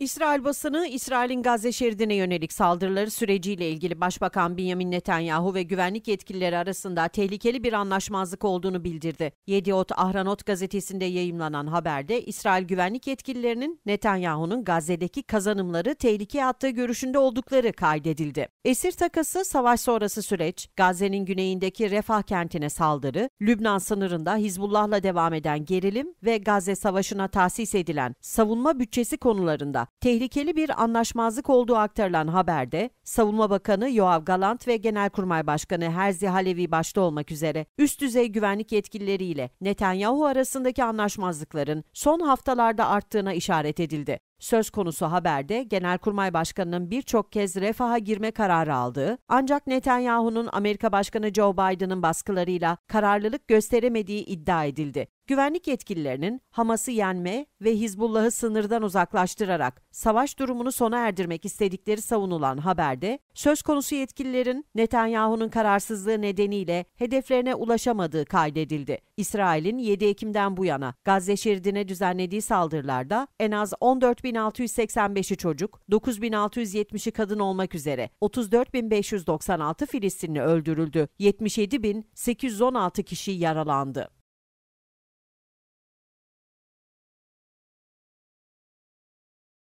İsrail basını İsrail'in Gazze şeridine yönelik saldırıları süreciyle ilgili Başbakan Benjamin Netanyahu ve güvenlik yetkilileri arasında tehlikeli bir anlaşmazlık olduğunu bildirdi. Yediot Ahranot gazetesinde yayımlanan haberde İsrail güvenlik yetkililerinin Netanyahu'nun Gazze'deki kazanımları tehlikeye attığı görüşünde oldukları kaydedildi. Esir takası savaş sonrası süreç, Gazze'nin güneyindeki Refah kentine saldırı, Lübnan sınırında Hizbullah'la devam eden gerilim ve Gazze Savaşı'na tahsis edilen savunma bütçesi konularında tehlikeli bir anlaşmazlık olduğu aktarılan haberde Savunma Bakanı Yoav Galant ve Genelkurmay Başkanı Herzi Halevi başta olmak üzere üst düzey güvenlik yetkilileriyle Netanyahu arasındaki anlaşmazlıkların son haftalarda arttığına işaret edildi. Söz konusu haberde Genelkurmay Başkanı'nın birçok kez refaha girme kararı aldığı ancak Netanyahu'nun Amerika Başkanı Joe Biden'ın baskılarıyla kararlılık gösteremediği iddia edildi. Güvenlik yetkililerinin Hamas'ı yenme ve Hizbullah'ı sınırdan uzaklaştırarak savaş durumunu sona erdirmek istedikleri savunulan haberde söz konusu yetkililerin Netanyahu'nun kararsızlığı nedeniyle hedeflerine ulaşamadığı kaydedildi. İsrail'in 7 Ekim'den bu yana Gazze şeridine düzenlediği saldırılarda en az 14 4685'i çocuk, 9670'i kadın olmak üzere 34596 Filistinli öldürüldü. 77816 kişi yaralandı.